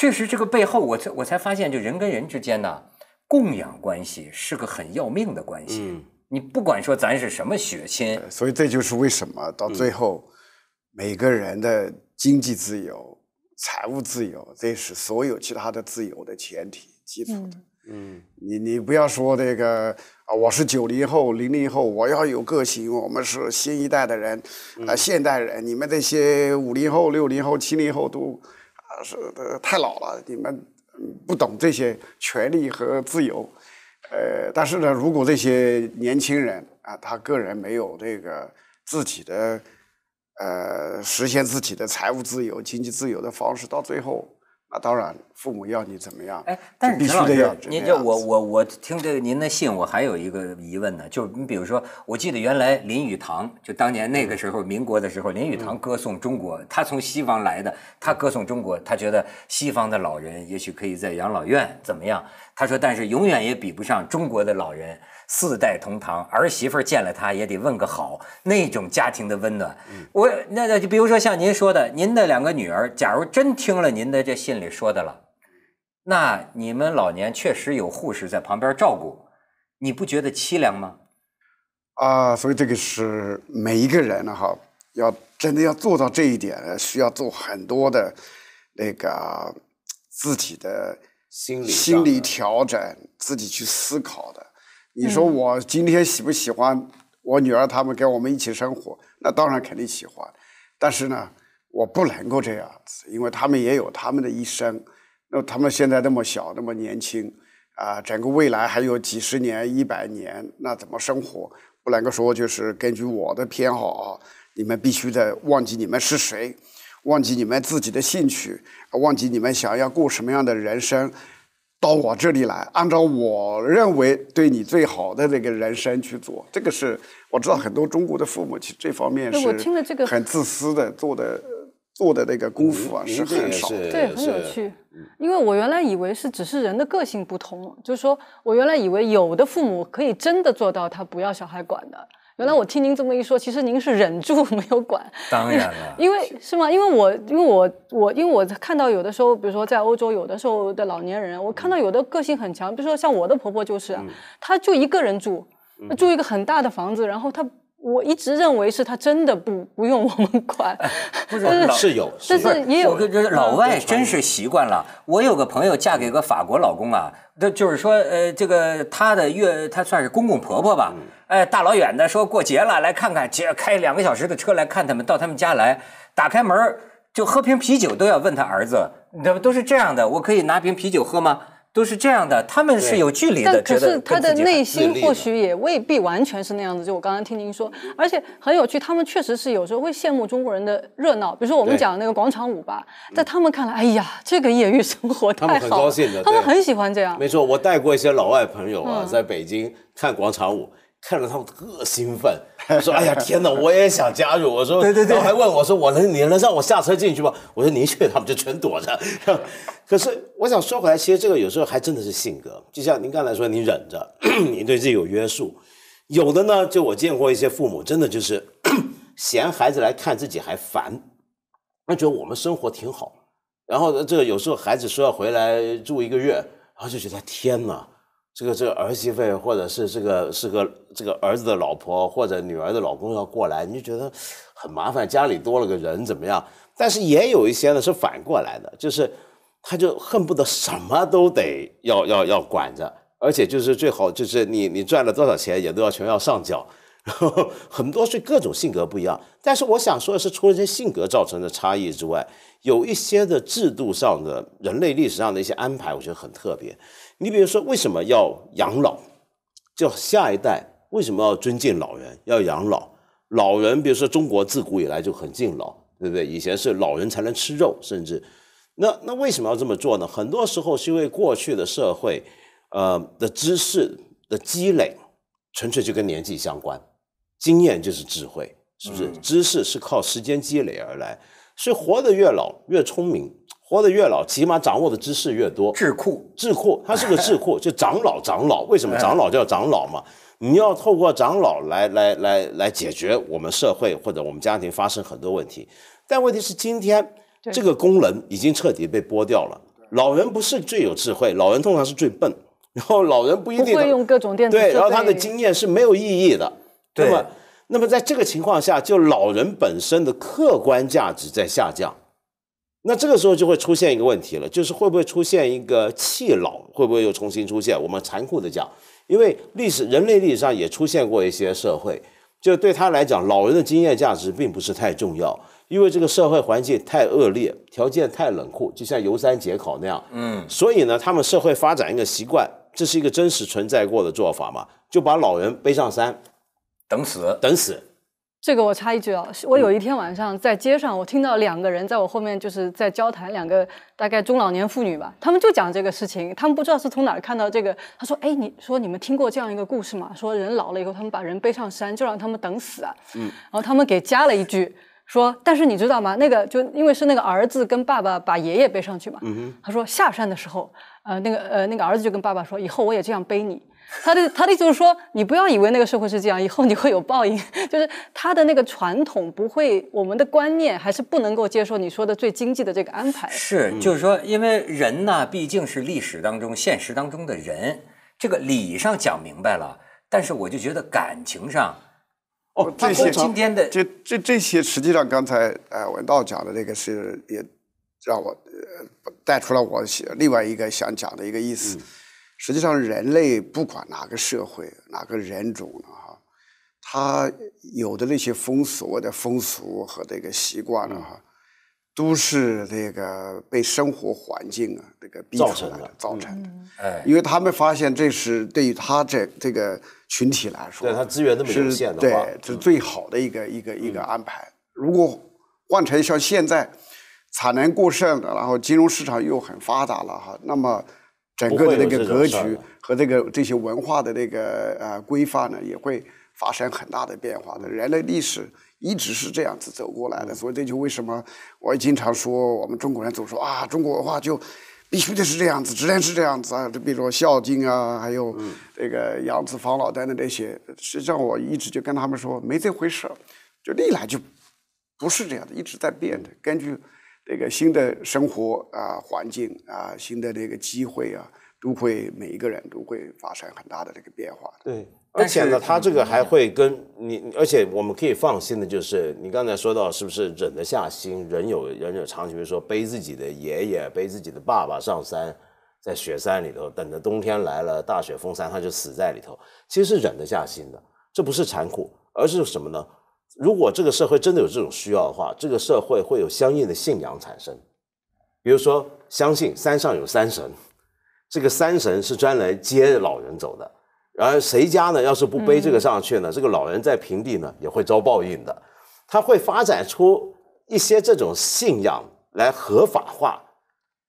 确实，这个背后，我才我才发现，就人跟人之间呢，供养关系是个很要命的关系。嗯，你不管说咱是什么血亲，所以这就是为什么到最后，每个人的经济自由、财务自由，这是所有其他的自由的前提基础的。嗯，你你不要说那个啊，我是九零后、零零后，我要有个性，我们是新一代的人，啊，现代人，你们这些五零后、六零后、七零后都。是的，太老了，你们不懂这些权利和自由。呃，但是呢，如果这些年轻人啊，他个人没有这个自己的，呃，实现自己的财务自由、经济自由的方式，到最后，那当然。父母要你怎么样？哎，但是您这我我我听这个您的信，我还有一个疑问呢，就是你比如说，我记得原来林语堂就当年那个时候民国的时候，林语堂歌颂中国，他从西方来的，他歌颂中国，他觉得西方的老人也许可以在养老院怎么样？他说，但是永远也比不上中国的老人，四代同堂，儿媳妇见了他也得问个好，那种家庭的温暖。我那那，就比如说像您说的，您的两个女儿，假如真听了您的这信里说的了。那你们老年确实有护士在旁边照顾，你不觉得凄凉吗？啊，所以这个是每一个人呢，哈，要真的要做到这一点，需要做很多的，那个自己的心理心理调整，自己去思考的。你说我今天喜不喜欢我女儿他们跟我们一起生活？那当然肯定喜欢，但是呢，我不能够这样子，因为他们也有他们的一生。那他们现在那么小，那么年轻，啊，整个未来还有几十年、一百年，那怎么生活？不能够说就是根据我的偏好，啊，你们必须得忘记你们是谁，忘记你们自己的兴趣，忘记你们想要过什么样的人生，到我这里来，按照我认为对你最好的那个人生去做。这个是，我知道很多中国的父母，其实这方面是，很自私的做的。做的那个功夫啊是很少的，对，很有趣。因为我原来以为是只是人的个性不同，就是说我原来以为有的父母可以真的做到他不要小孩管的。原来我听您这么一说，其实您是忍住没有管。当然了，因为是吗？因为我因为我我因为我看到有的时候，比如说在欧洲，有的时候的老年人，我看到有的个性很强，比如说像我的婆婆就是，她就一个人住，住一个很大的房子，然后她。我一直认为是他真的不不用我们管，不是是有，但是也有老外真是习惯了。我有个朋友嫁给个法国老公啊，那就是说呃，这个他的月，他算是公公婆婆吧，哎，大老远的说过节了来看看，开两个小时的车来看他们，到他们家来，打开门就喝瓶啤酒都要问他儿子，你知道吗？都是这样的？我可以拿瓶啤酒喝吗？都是这样的，他们是有距离的。但可是他的内心或许也未必完全是那样子。就我刚刚听您说，而且很有趣，他们确实是有时候会羡慕中国人的热闹。比如说我们讲那个广场舞吧，在他们看来，哎呀，这个业余生活太好，他们很高兴的，他们很喜欢这样。没错，我带过一些老外朋友啊，在北京看广场舞。看着他们特兴奋，说：“哎呀，天哪！我也想加入。”我说：“对对对。”还问我说：“我能，你能让我下车进去吗？”我说：“你去。”他们就全躲着。可是我想说回来，其实这个有时候还真的是性格。就像您刚才说，你忍着，你对自己有约束；有的呢，就我见过一些父母，真的就是 嫌孩子来看自己还烦，他觉得我们生活挺好。然后这个有时候孩子说要回来住一个月，然后就觉得天哪。这个这个儿媳妇，或者是这个是个这个儿子的老婆，或者女儿的老公要过来，你就觉得很麻烦，家里多了个人怎么样？但是也有一些呢是反过来的，就是他就恨不得什么都得要要要管着，而且就是最好就是你你赚了多少钱也都要全要上缴。然后 很多是各种性格不一样，但是我想说的是，除了这性格造成的差异之外，有一些的制度上的人类历史上的一些安排，我觉得很特别。你比如说，为什么要养老？叫下一代为什么要尊敬老人？要养老，老人，比如说中国自古以来就很敬老，对不对？以前是老人才能吃肉，甚至，那那为什么要这么做呢？很多时候是因为过去的社会，呃，的知识的积累，纯粹就跟年纪相关，经验就是智慧，是不是？知识是靠时间积累而来，所以活得越老越聪明。活得越老，起码掌握的知识越多。智库，智库，他是个智库，就长老，长老。为什么长老叫长老嘛？你要透过长老来来来来解决我们社会或者我们家庭发生很多问题。但问题是，今天这个功能已经彻底被剥掉了。老人不是最有智慧，老人通常是最笨。然后老人不一定不会用各种电子对，然后他的经验是没有意义的，那么，那么在这个情况下，就老人本身的客观价值在下降。那这个时候就会出现一个问题了，就是会不会出现一个弃老？会不会又重新出现？我们残酷的讲，因为历史人类历史上也出现过一些社会，就对他来讲，老人的经验价值并不是太重要，因为这个社会环境太恶劣，条件太冷酷，就像游山解考那样，嗯，所以呢，他们社会发展一个习惯，这是一个真实存在过的做法嘛，就把老人背上山，等死，等死。这个我插一句啊！我有一天晚上在街上，我听到两个人在我后面就是在交谈，两个大概中老年妇女吧，他们就讲这个事情。他们不知道是从哪儿看到这个，他说：“哎，你说你们听过这样一个故事吗？说人老了以后，他们把人背上山，就让他们等死啊。”嗯。然后他们给加了一句说：“但是你知道吗？那个就因为是那个儿子跟爸爸把爷爷背上去嘛。”嗯他说下山的时候，呃，那个呃，那个儿子就跟爸爸说：“以后我也这样背你。”他的他的意思是说，你不要以为那个社会是这样，以后你会有报应。就是他的那个传统不会，我们的观念还是不能够接受你说的最经济的这个安排。是，就是说，因为人呢，毕竟是历史当中、现实当中的人。这个理上讲明白了，但是我就觉得感情上，哦，这些今天的，这这这些，实际上刚才呃文道讲的那个是也让我带出了我另外一个想讲的一个意思。实际上，人类不管哪个社会、哪个人种呢哈，他有的那些风俗的风俗和这个习惯呢哈，都是这个被生活环境啊这个逼造成的造成的，哎，因为他们发现这是对于他这这个群体来说，对他资源那么有限的话，对，就最好的一个一个一个安排。如果换成像现在产能过剩，然后金融市场又很发达了哈，那么。整个的这个格局和这个这些文化的这个呃规范呢，也会发生很大的变化的。人类历史一直是这样子走过来的，所以这就为什么我经常说，我们中国人总说啊，中国文化就必须得是这样子，只能是这样子啊。就比如说孝敬》啊，还有这个养子防老等的这些，实际上我一直就跟他们说，没这回事儿，就历来就不是这样的，一直在变的，根据。这个新的生活啊，环境啊，新的那个机会啊，都会每一个人都会发生很大的这个变化。对，而且呢，他这个还会跟你，而且我们可以放心的就是，你刚才说到是不是忍得下心，人有人有常。比如说背自己的爷爷，背自己的爸爸上山，在雪山里头，等着冬天来了，大雪封山，他就死在里头。其实是忍得下心的，这不是残酷，而是什么呢？如果这个社会真的有这种需要的话，这个社会会有相应的信仰产生，比如说相信山上有山神，这个山神是专来接老人走的。然而，谁家呢，要是不背这个上去呢，这个老人在平地呢也会遭报应的。他会发展出一些这种信仰来合法化。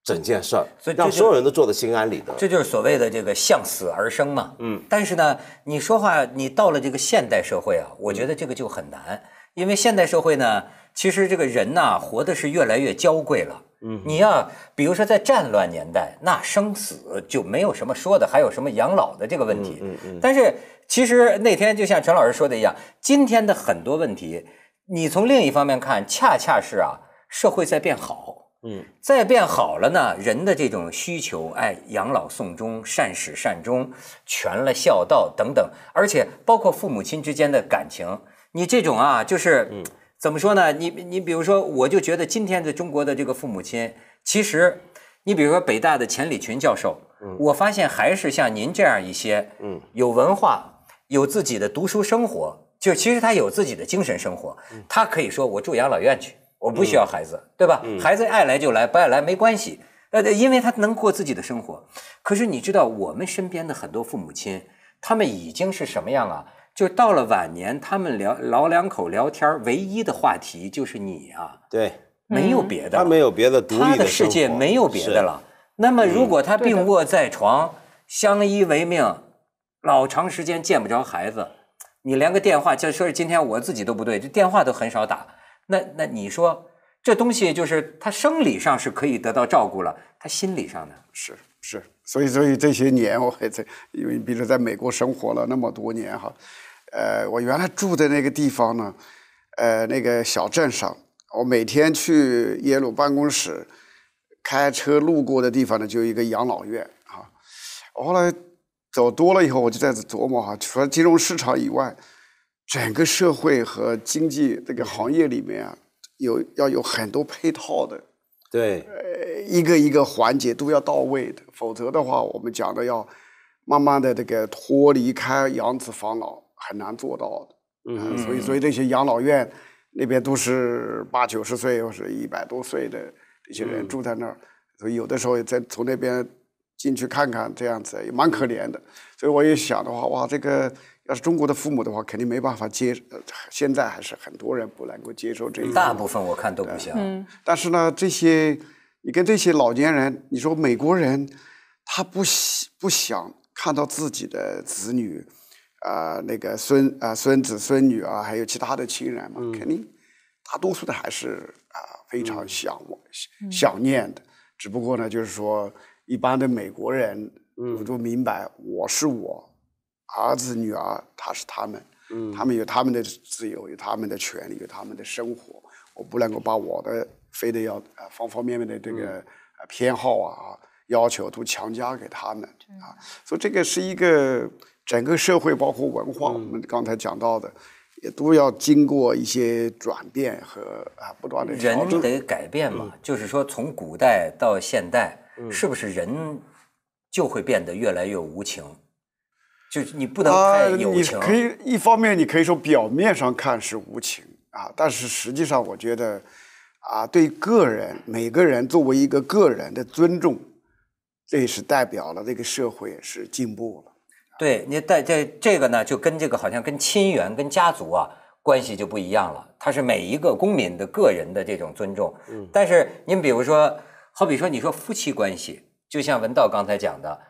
整件事，所以让所有人都做得心安理得，这就是所谓的这个向死而生嘛。嗯，但是呢，你说话，你到了这个现代社会啊，我觉得这个就很难，因为现代社会呢，其实这个人呐，活的是越来越娇贵了。嗯，你要比如说在战乱年代，那生死就没有什么说的，还有什么养老的这个问题。嗯嗯。但是其实那天就像陈老师说的一样，今天的很多问题，你从另一方面看，恰恰是啊，社会在变好。嗯，再变好了呢，人的这种需求，哎，养老送终，善始善终，全了孝道等等，而且包括父母亲之间的感情，你这种啊，就是，怎么说呢？你你比如说，我就觉得今天的中国的这个父母亲，其实，你比如说北大的钱理群教授，嗯，我发现还是像您这样一些，嗯，有文化，有自己的读书生活，就其实他有自己的精神生活，他可以说我住养老院去。我不需要孩子，对吧？孩子爱来就来，不爱来没关系。呃，因为他能过自己的生活。可是你知道，我们身边的很多父母亲，他们已经是什么样啊？就到了晚年，他们聊老两口聊天，唯一的话题就是你啊，对，没有别的，他没有别的独立的世界，没有别的了。那么，如果他病卧在床，相依为命，老长时间见不着孩子，你连个电话，就说是今天我自己都不对，这电话都很少打。那那你说这东西就是他生理上是可以得到照顾了，他心理上呢？是是，所以所以这些年我还在，因为比如在美国生活了那么多年哈，呃，我原来住的那个地方呢，呃，那个小镇上，我每天去耶鲁办公室开车路过的地方呢，就一个养老院哈，我后来走多了以后，我就在琢磨哈，除了金融市场以外。整个社会和经济这个行业里面啊，有要有很多配套的，对，呃，一个一个环节都要到位的，否则的话，我们讲的要慢慢的这个脱离开养子防老很难做到的，嗯，所以所以那些养老院那边都是八九十岁或是一百多岁的这些人住在那儿，所以有的时候在从那边。进去看看，这样子也蛮可怜的，所以我也想的话，哇，这个要是中国的父母的话，肯定没办法接。现在还是很多人不能够接受这一大部分，我看都不行。嗯，但是呢，这些你跟这些老年人，你说美国人，他不不想看到自己的子女，啊，那个孙啊孙子孙女啊，还有其他的亲人嘛，肯定大多数的还是啊非常想想念的，只不过呢，就是说。一般的美国人，我都明白，我是我，儿子女儿，他是他们，他们有他们的自由，有他们的权利，有他们的生活，我不能够把我的，非得要啊方方面面的这个偏好啊要求都强加给他们啊，所以这个是一个整个社会，包括文化，我们刚才讲到的，也都要经过一些转变和啊不断的。人得改变嘛，就是说从古代到现代。是不是人就会变得越来越无情？就你不能太有情。可以，一方面你可以说表面上看是无情啊，但是实际上我觉得啊，对个人每个人作为一个个人的尊重，这也是代表了这个社会是进步了。对，你在这这个呢，就跟这个好像跟亲缘、跟家族啊关系就不一样了。它是每一个公民的个人的这种尊重。嗯。但是您比如说。好比说，你说夫妻关系，就像文道刚才讲的，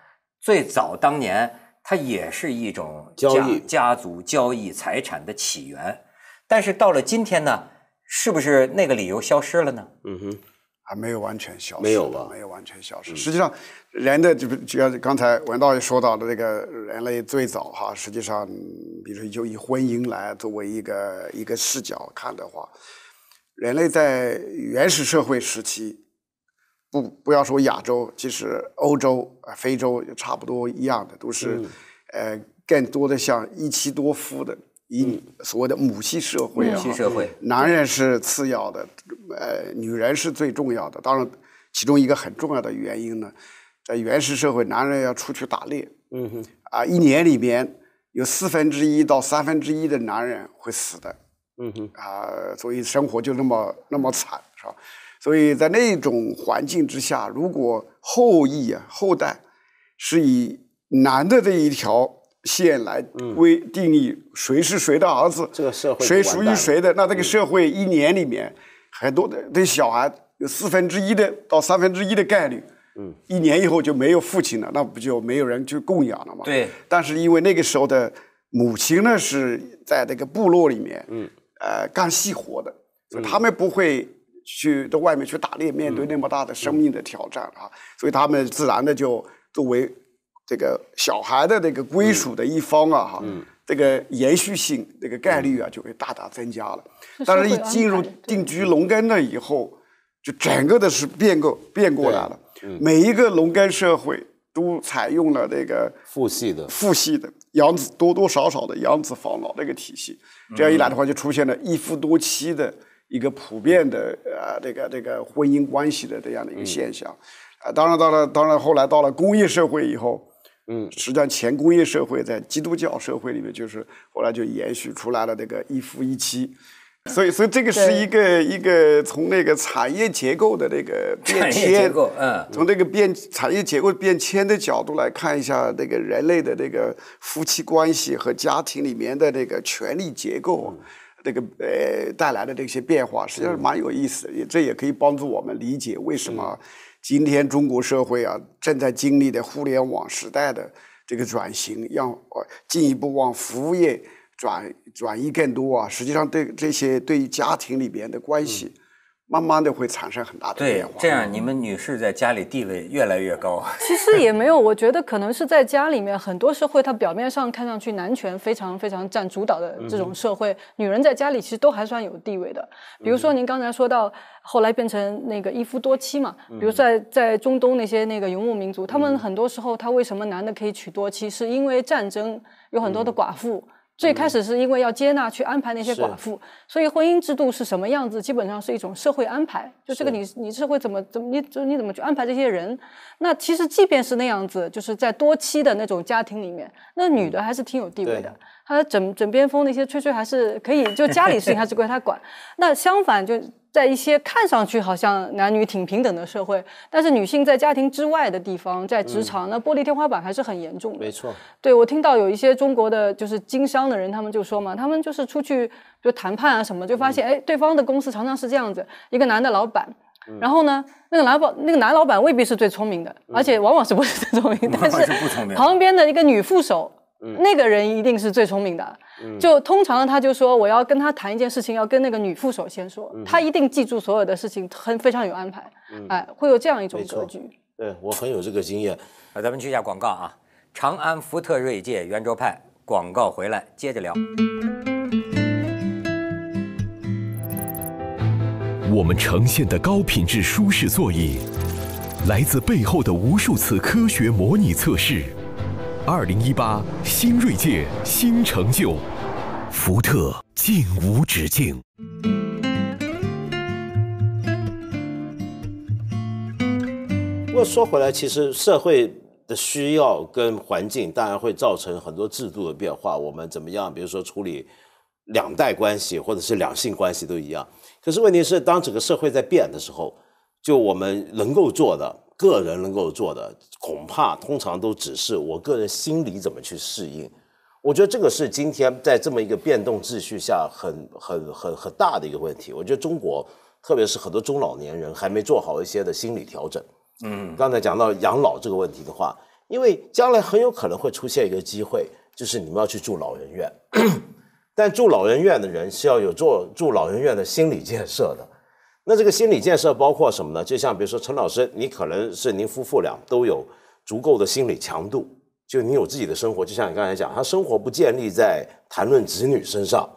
最早当年它也是一种交易、家族交易财产的起源。但是到了今天呢，是不是那个理由消失了呢？嗯哼，还没有完全消失，没有吧？没有完全消失。实际上，人的就是，就像刚才文道也说到的，这个人类最早哈，实际上，比如说就以婚姻来作为一个一个视角看的话，人类在原始社会时期。不，不要说亚洲，其实欧洲、非洲也差不多一样的，都是呃，更多的像一妻多夫的，一所谓的母系社会啊。母系社会，男人是次要的，呃，女人是最重要的。当然，其中一个很重要的原因呢，在原始社会，男人要出去打猎。嗯哼。啊，一年里边有四分之一到三分之一的男人会死的。嗯哼。啊，所以生活就那么那么惨，是吧？所以在那种环境之下，如果后裔啊后代，是以男的这一条线来规定义谁是谁的儿子，这个社会谁属于谁的，那这个社会一年里面很多的对小孩有四分之一的到三分之一的概率，一年以后就没有父亲了，那不就没有人去供养了吗？对。但是因为那个时候的母亲呢是在这个部落里面，呃干细活的，他们不会。去到外面去打猎，面对那么大的生命的挑战啊，所以他们自然的就作为这个小孩的那个归属的一方啊，哈，这个延续性这个概率啊就会大大增加了。但是，一进入定居农耕了以后，就整个的是变过变过来了。每一个农耕社会都采用了那个父系的父系的养子多多少少的养子防老那个体系，这样一来的话，就出现了一夫多妻的。一个普遍的呃，这个这个婚姻关系的这样的一个现象，啊，当然到了当然后来到了工业社会以后，嗯，实际上前工业社会在基督教社会里面就是后来就延续出来了这个一夫一妻，所以所以这个是一个一个从那个产业结构的那个变迁，嗯，从这个变产业结构变迁的角度来看一下这个人类的这个夫妻关系和家庭里面的这个权力结构。那个呃带来的这些变化，实际上蛮有意思的，这也可以帮助我们理解为什么今天中国社会啊正在经历的互联网时代的这个转型，让进一步往服务业转转移更多啊，实际上对这些对于家庭里边的关系。慢慢的会产生很大的变化。对，这样你们女士在家里地位越来越高。其实也没有，我觉得可能是在家里面，很多社会它表面上看上去男权非常非常占主导的这种社会，女人在家里其实都还算有地位的。比如说您刚才说到后来变成那个一夫多妻嘛，比如在在中东那些那个游牧民族，他们很多时候他为什么男的可以娶多妻，是因为战争有很多的寡妇。最开始是因为要接纳去安排那些寡妇，所以婚姻制度是什么样子，基本上是一种社会安排。就这个你，你社会怎么怎么，你就你怎么去安排这些人？那其实即便是那样子，就是在多妻的那种家庭里面，那女的还是挺有地位的，她枕枕边风那些吹吹还是可以，就家里事情还是归她管。那相反就。在一些看上去好像男女挺平等的社会，但是女性在家庭之外的地方，在职场，那玻璃天花板还是很严重的。没错，对我听到有一些中国的就是经商的人，他们就说嘛，他们就是出去就谈判啊什么，就发现哎，对方的公司常常是这样子，一个男的老板，然后呢，那个男老那个男老板未必是最聪明的，而且往往是不是最聪明，但是旁边的一个女副手。那个人一定是最聪明的，就通常他就说我要跟他谈一件事情，要跟那个女副手先说，他一定记住所有的事情，很非常有安排，哎，会有这样一种格局。对我很有这个经验。啊，咱们去一下广告啊，长安福特锐界圆桌派广告回来接着聊。我们呈现的高品质舒适座椅，来自背后的无数次科学模拟测试。二零一八，新锐界，新成就，福特，尽无止境。不过说回来，其实社会的需要跟环境，当然会造成很多制度的变化。我们怎么样？比如说处理两代关系，或者是两性关系，都一样。可是问题是，当整个社会在变的时候，就我们能够做的。个人能够做的，恐怕通常都只是我个人心里怎么去适应。我觉得这个是今天在这么一个变动秩序下，很很很很大的一个问题。我觉得中国，特别是很多中老年人，还没做好一些的心理调整。嗯，刚才讲到养老这个问题的话，因为将来很有可能会出现一个机会，就是你们要去住老人院，但住老人院的人是要有做住老人院的心理建设的。那这个心理建设包括什么呢？就像比如说陈老师，你可能是您夫妇俩都有足够的心理强度，就你有自己的生活，就像你刚才讲，他生活不建立在谈论子女身上。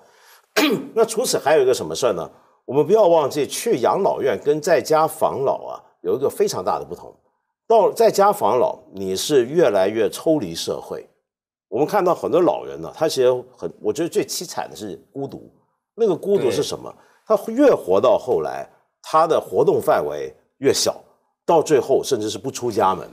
那除此还有一个什么事儿呢？我们不要忘记，去养老院跟在家防老啊，有一个非常大的不同。到在家防老，你是越来越抽离社会。我们看到很多老人呢，他其实很，我觉得最凄惨的是孤独。那个孤独是什么？他越活到后来。他的活动范围越小，到最后甚至是不出家门，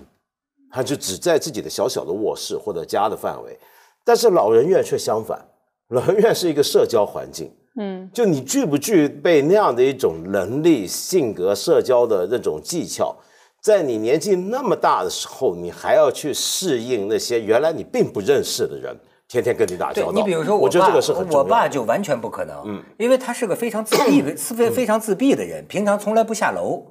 他就只在自己的小小的卧室或者家的范围。但是老人院却相反，老人院是一个社交环境，嗯，就你具不具备那样的一种能力、性格、社交的那种技巧，在你年纪那么大的时候，你还要去适应那些原来你并不认识的人。天天跟你打交道，你比如说我爸，我爸就完全不可能，嗯，因为他是个非常自闭，是 非常自闭的人，平常从来不下楼。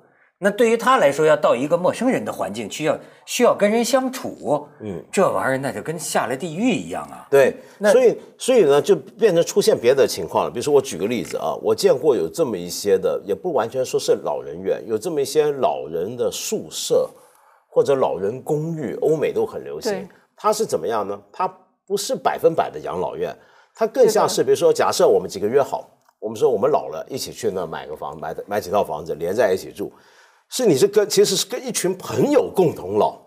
那对于他来说，要到一个陌生人的环境去，要需要跟人相处，嗯，这玩意儿那就跟下了地狱一样啊。对，所以所以呢，就变成出现别的情况了。比如说，我举个例子啊，我见过有这么一些的，也不完全说是老人院，有这么一些老人的宿舍或者老人公寓，欧美都很流行。他是怎么样呢？他。不是百分百的养老院，它更像是比如说，假设我们几个约好，我们说我们老了，一起去那买个房，买买几套房子连在一起住，是你是跟其实是跟一群朋友共同老，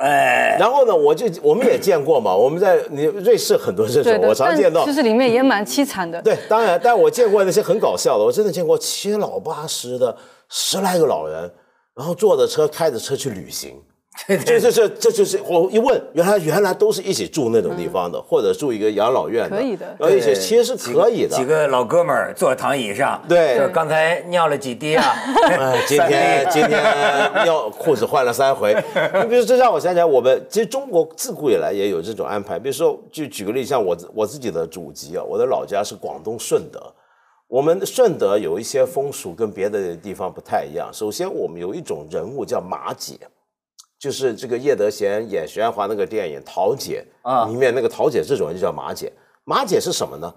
哎，然后呢，我就我们也见过嘛，我们在你瑞士很多这种我常见到，其实里面也蛮凄惨的。对，当然，但我见过那些很搞笑的，我真的见过七老八十的十来个老人，然后坐着车开着车去旅行。这这这这就是我一问，原来原来都是一起住那种地方的，或者住一个养老院的，有一些其实是可以的。几个老哥们儿坐在躺椅上，对，就是刚才尿了几滴啊。今天今天尿裤子换了三回。你比如这让我想起来，我们其实中国自古以来也有这种安排。比如说，就举个例，像我我自己的祖籍啊，我的老家是广东顺德。我们顺德有一些风俗跟别的地方不太一样。首先，我们有一种人物叫马姐。就是这个叶德娴演徐安华那个电影《桃姐》啊，里面那个桃姐这种人就叫马姐。马姐是什么呢？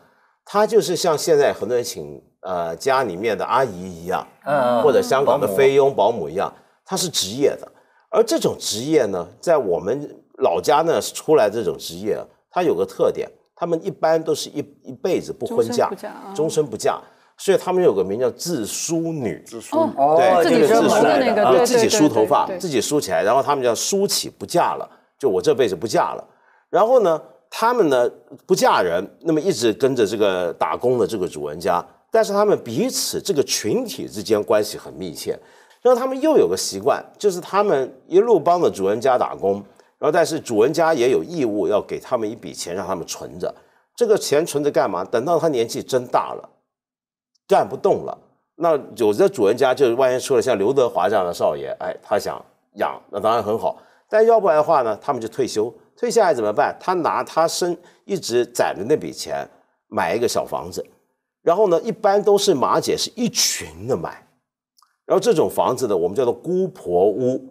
她就是像现在很多人请呃家里面的阿姨一样，嗯，或者香港的菲佣保姆一样，她是职业的。而这种职业呢，在我们老家呢出来这种职业，她有个特点，她们一般都是一一辈子不婚嫁，终身不嫁。所以他们有个名叫自梳女，自梳，对，就是自己梳的那个，自己梳头发，自己梳起来。然后他们叫梳起不嫁了，就我这辈子不嫁了。然后呢，他们呢不嫁人，那么一直跟着这个打工的这个主人家。但是他们彼此这个群体之间关系很密切。然后他们又有个习惯，就是他们一路帮着主人家打工，然后但是主人家也有义务要给他们一笔钱，让他们存着。这个钱存着干嘛？等到他年纪真大了。干不动了，那有的主人家就是，万一出了像刘德华这样的少爷，哎，他想养，那当然很好。但要不然的话呢，他们就退休，退下来怎么办？他拿他身一直攒的那笔钱买一个小房子，然后呢，一般都是马姐是一群的买，然后这种房子呢，我们叫做姑婆屋，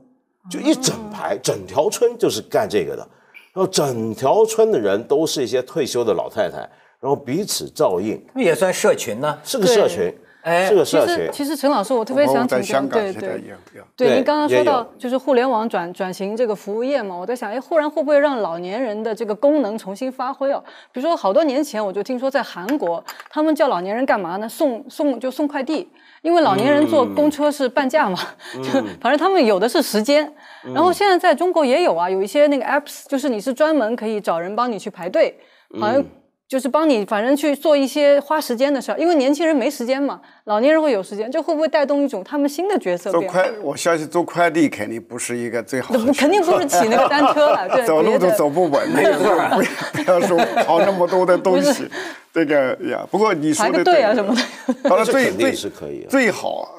就一整排，整条村就是干这个的，然后整条村的人都是一些退休的老太太。然后彼此照应，那也算社群呢，是个社群，哎，是个社群。其实，其实陈老师，我特别想请教，对对，对您刚刚说到就是互联网转转型这个服务业嘛，我在想，哎，忽然会不会让老年人的这个功能重新发挥哦？比如说好多年前我就听说在韩国，他们叫老年人干嘛呢？送送就送快递，因为老年人坐公车是半价嘛，就反正他们有的是时间。然后现在在中国也有啊，有一些那个 apps，就是你是专门可以找人帮你去排队，好像。就是帮你，反正去做一些花时间的事儿，因为年轻人没时间嘛，老年人会有时间，就会不会带动一种他们新的角色做快，我相信做快递肯定不是一个最好的。肯定不是骑那个单车了，走路都走不稳，不要不要说跑那么多的东西，这个呀。不过你说的个啊什么的，排个最肯是可以。最好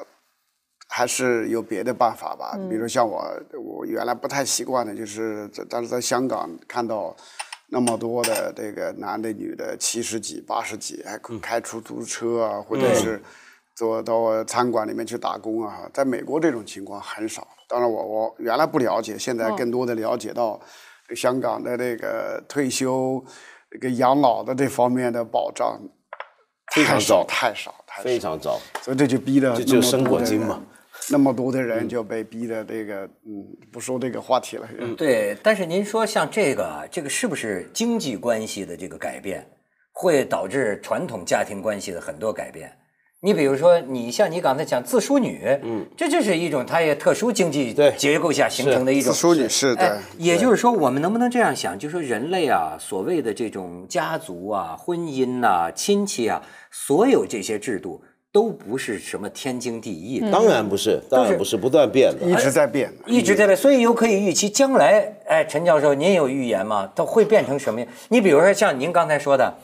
还是有别的办法吧，比如像我，我原来不太习惯的，就是在但是在香港看到。那么多的这个男的女的七十几八十几还开出租车啊，或者是坐到餐馆里面去打工啊，在美国这种情况很少。当然我我原来不了解，现在更多的了解到香港的这个退休、这个养老的这方面的保障，太少太少，非常少。所以这就逼得这就生火金嘛。那么多的人就被逼的这个，嗯，不说这个话题了。嗯，对，但是您说像这个，这个是不是经济关系的这个改变会导致传统家庭关系的很多改变？你比如说，你像你刚才讲自梳女，嗯，这就是一种它也特殊经济结构下形成的一种。自梳女是的，也就是说，我们能不能这样想？就是说人类啊，所谓的这种家族啊、婚姻呐、亲戚啊，所有这些制度。都不是什么天经地义，当然不是，当然不是，不断变的，一直在变，一直在变，所以又可以预期将来。哎，陈教授，您有预言吗？它会变成什么样？你比如说像您刚才说的，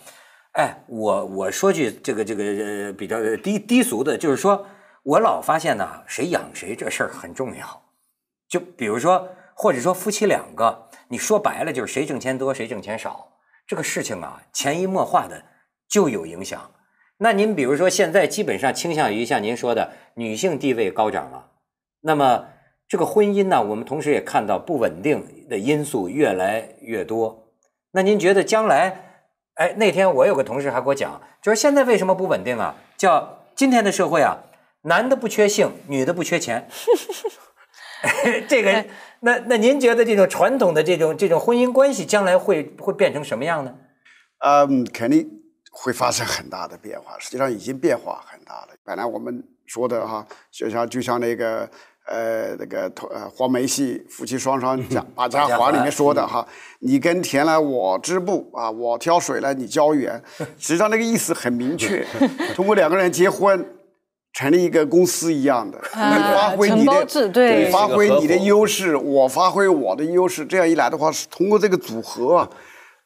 哎，我我说句这个这个比较低低俗的，就是说，我老发现呢，谁养谁这事儿很重要。就比如说，或者说夫妻两个，你说白了就是谁挣钱多谁挣钱少，这个事情啊，潜移默化的就有影响。那您比如说，现在基本上倾向于像您说的，女性地位高涨了。那么这个婚姻呢，我们同时也看到不稳定的因素越来越多。那您觉得将来，哎，那天我有个同事还给我讲，就是现在为什么不稳定啊？叫今天的社会啊，男的不缺性，女的不缺钱。这个，那那您觉得这种传统的这种这种婚姻关系，将来会会变成什么样呢？嗯，肯定。会发生很大的变化，实际上已经变化很大了。本来我们说的哈，就像就像那个呃那个呃黄梅戏夫妻双双讲 《马家还里面说的哈，你耕田来我织布啊，我挑水来你浇园，实际上那个意思很明确，通过两个人结婚，成立一个公司一样的，你发挥你的对发挥你的优势，我发挥我的优势，这样一来的话是通过这个组合，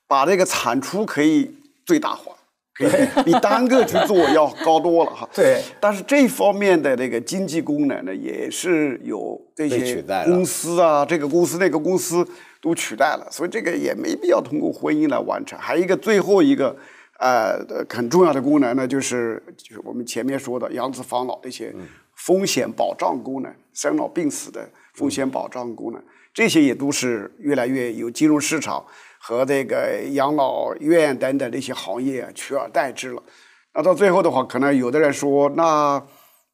把这个产出可以最大化。比比单个去做要高多了哈，对。但是这方面的那个经济功能呢，也是有这些公司啊，这个公司那个公司都取代了，所以这个也没必要通过婚姻来完成。还有一个最后一个呃很重要的功能呢，就是就是我们前面说的养子防老的一些风险保障功能、生老病死的风险保障功能，这些也都是越来越有金融市场。和这个养老院等等那些行业取而代之了，那到最后的话，可能有的人说，那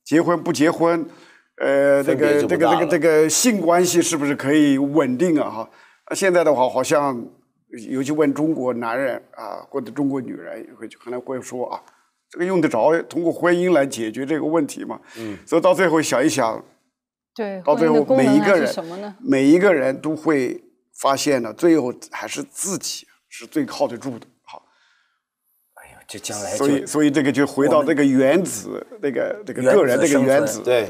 结婚不结婚，呃，这个这个这个这个性关系是不是可以稳定啊？哈，现在的话，好像尤其问中国男人啊，或者中国女人，会可能会说啊，这个用得着通过婚姻来解决这个问题吗？嗯，所以到最后想一想，对，到最后每一个人，每一个人都会。发现了，最后还是自己是最靠得住的。好，哎呦，这将来所以所以这个就回到这个原子，那个那个个人那个原子对。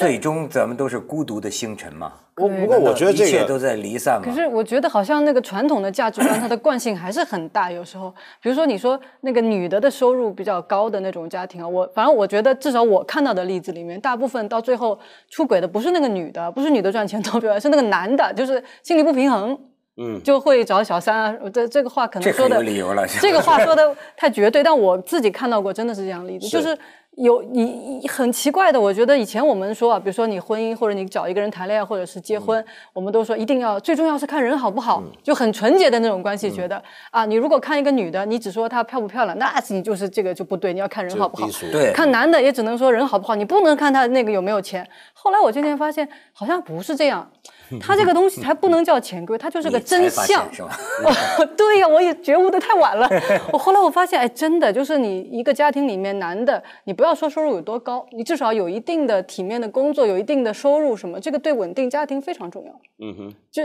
最终咱们都是孤独的星辰嘛。我不过我觉得这个都在离散嘛。可是我觉得好像那个传统的价值观，它的惯性还是很大。有时候，比如说你说那个女的的收入比较高的那种家庭啊，我反正我觉得至少我看到的例子里面，大部分到最后出轨的不是那个女的，不是女的赚钱多，主要是那个男的，就是心理不平衡，嗯，就会找小三啊。这这个话可能说的有理由了。这个话说的太绝对，但我自己看到过，真的是这样例子，就是。有你很奇怪的，我觉得以前我们说啊，比如说你婚姻或者你找一个人谈恋爱或者是结婚，我们都说一定要最重要是看人好不好，就很纯洁的那种关系，觉得啊，你如果看一个女的，你只说她漂不漂亮，那你就是这个就不对，你要看人好不好，对，看男的也只能说人好不好，你不能看他那个有没有钱。后来我渐渐发现，好像不是这样。他这个东西还不能叫潜规则，他就是个真相，是吧？对呀，我也觉悟的太晚了。我后来我发现，哎，真的就是你一个家庭里面，男的，你不要说收入有多高，你至少有一定的体面的工作，有一定的收入，什么这个对稳定家庭非常重要。嗯哼，就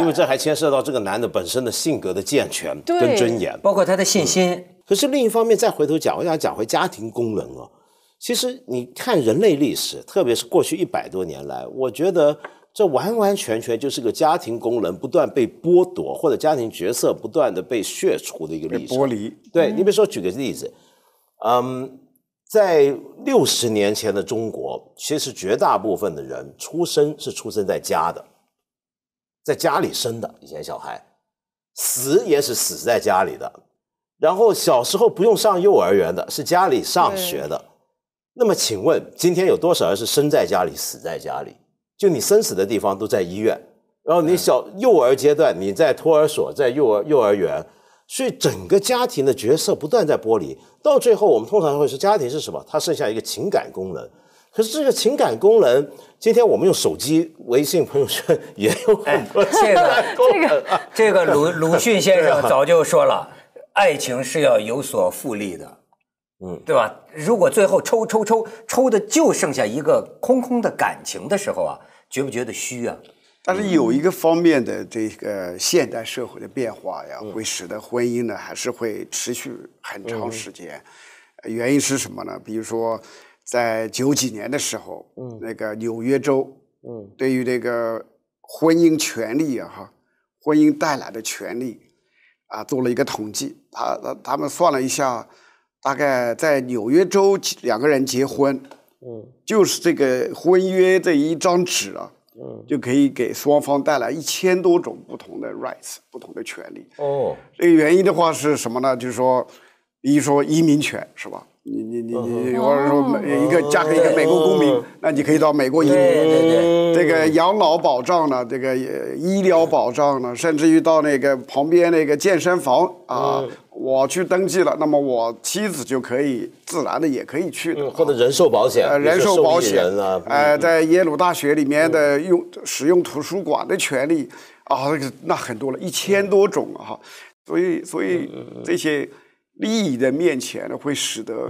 因为这还牵涉到这个男的本身的性格的健全跟尊严，包括他的信心。可是另一方面，再回头讲，我想讲回家庭功能啊。其实你看人类历史，特别是过去一百多年来，我觉得。这完完全全就是个家庭功能不断被剥夺，或者家庭角色不断的被削除的一个历程。剥离。对你，比如说举个例子，嗯，在六十年前的中国，其实绝大部分的人出生是出生在家的，在家里生的。以前小孩死也是死在家里的，然后小时候不用上幼儿园的，是家里上学的。那么，请问今天有多少人是生在家里死在家里？就你生死的地方都在医院，然后你小幼儿阶段你在托儿所，在幼儿幼儿园，所以整个家庭的角色不断在剥离，到最后我们通常会说家庭是什么？它剩下一个情感功能。可是这个情感功能，今天我们用手机、微信、朋友圈 也有很多。情感这个这个，鲁鲁迅先生早就说了，爱情是要有所复利的，嗯，对吧？如果最后抽抽抽抽的就剩下一个空空的感情的时候啊。觉不觉得虚啊？但是有一个方面的这个现代社会的变化呀，会使得婚姻呢还是会持续很长时间。原因是什么呢？比如说，在九几年的时候，嗯，那个纽约州，嗯，对于这个婚姻权利哈，婚姻带来的权利啊，做了一个统计，他他他们算了一下，大概在纽约州两个人结婚。嗯，就是这个婚约这一张纸啊，嗯，就可以给双方带来一千多种不同的 rights，不同的权利。哦，这个原因的话是什么呢？就是说，比如说移民权，是吧？你你你你，或者说美一个嫁给一个美国公民，那你可以到美国移民，对对对，这个养老保障呢，这个医疗保障呢，甚至于到那个旁边那个健身房啊，我去登记了，那么我妻子就可以自然的也可以去，或者人寿保险，人寿保险啊，哎，在耶鲁大学里面的用使用图书馆的权利啊，那很多了，一千多种哈，所以所以这些。利益的面前呢，会使得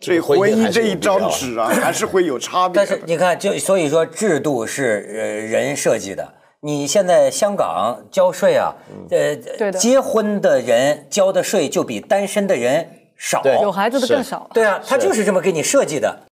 这婚姻这一张纸啊，还是会有差别。但是你看，就所以说，制度是呃人设计的。你现在香港交税啊，呃，结婚的人交的税就比单身的人少，有孩子的更少。对啊，他就是这么给你设计的。